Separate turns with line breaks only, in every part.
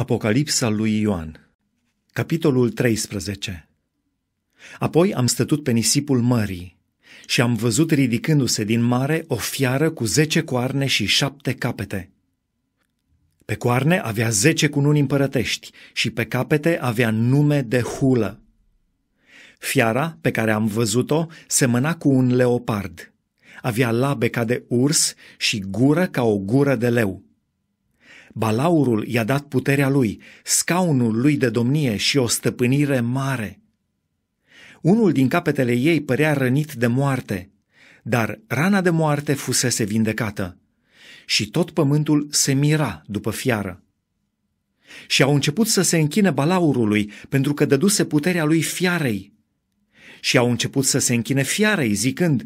Apocalipsa lui Ioan Capitolul 13 Apoi am stătut pe nisipul mării și am văzut ridicându-se din mare o fiară cu zece coarne și șapte capete. Pe coarne avea zece cununi împărătești și pe capete avea nume de hulă. Fiara pe care am văzut-o semăna cu un leopard. Avea labe ca de urs și gură ca o gură de leu. Balaurul i-a dat puterea lui, scaunul lui de domnie și o stăpânire mare. Unul din capetele ei părea rănit de moarte, dar rana de moarte fusese vindecată și tot pământul se mira după fiară. Și au început să se închine balaurului, pentru că dăduse puterea lui fiarei. Și au început să se închine fiarei, zicând,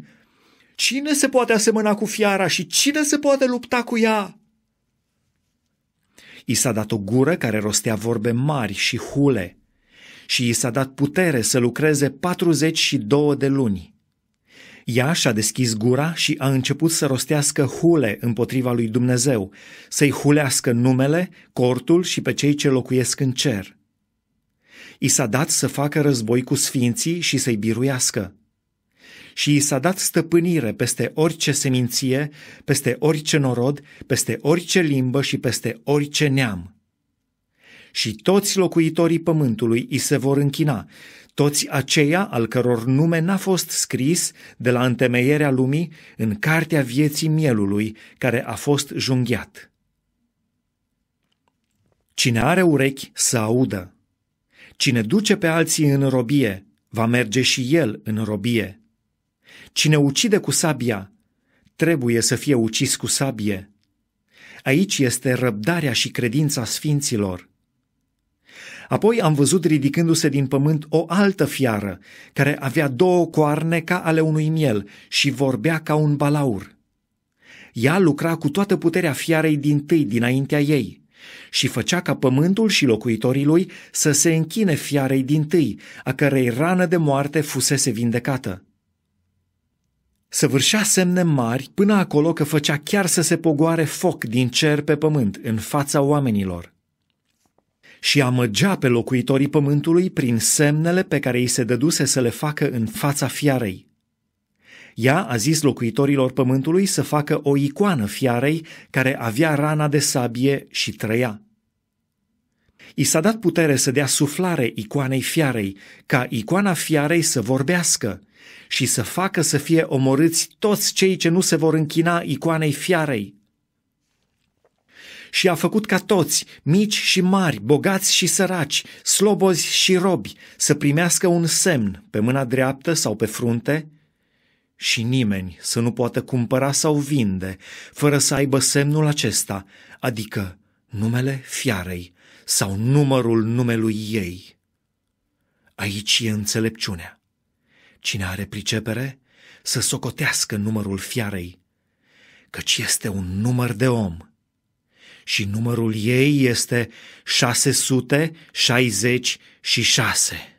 Cine se poate asemăna cu fiara și cine se poate lupta cu ea? I s-a dat o gură care rostea vorbe mari și hule și i s-a dat putere să lucreze 42 de luni. Ea și-a deschis gura și a început să rostească hule împotriva lui Dumnezeu, să-i hulească numele, cortul și pe cei ce locuiesc în cer. I s-a dat să facă război cu sfinții și să-i biruiască și i s-a dat stăpânire peste orice seminție, peste orice norod, peste orice limbă și peste orice neam. Și toți locuitorii pământului îi se vor închina, toți aceia al căror nume n-a fost scris de la întemeierea lumii în cartea vieții mielului care a fost junghiat. Cine are urechi să audă. Cine duce pe alții în robie, va merge și el în robie. Cine ucide cu sabia, trebuie să fie ucis cu sabie. Aici este răbdarea și credința sfinților. Apoi am văzut ridicându-se din pământ o altă fiară, care avea două coarne ca ale unui miel și vorbea ca un balaur. Ea lucra cu toată puterea fiarei din tâi dinaintea ei și făcea ca pământul și locuitorii lui să se închine fiarei din tâi, a cărei rană de moarte fusese vindecată săvârșea semne mari până acolo că făcea chiar să se pogoare foc din cer pe pământ în fața oamenilor și amăgea pe locuitorii pământului prin semnele pe care îi se dăduse să le facă în fața fiarei. Ea a zis locuitorilor pământului să facă o icoană fiarei care avea rana de sabie și trăia. I s-a dat putere să dea suflare icoanei fiarei, ca icoana fiarei să vorbească și să facă să fie omorâți toți cei ce nu se vor închina icoanei fiarei. Și a făcut ca toți, mici și mari, bogați și săraci, slobozi și robi, să primească un semn pe mâna dreaptă sau pe frunte, și nimeni să nu poată cumpăra sau vinde fără să aibă semnul acesta, adică numele fiarei sau numărul numelui ei. Aici e înțelepciunea. Cine are pricepere, să socotească numărul fiarei, căci este un număr de om și numărul ei este 666.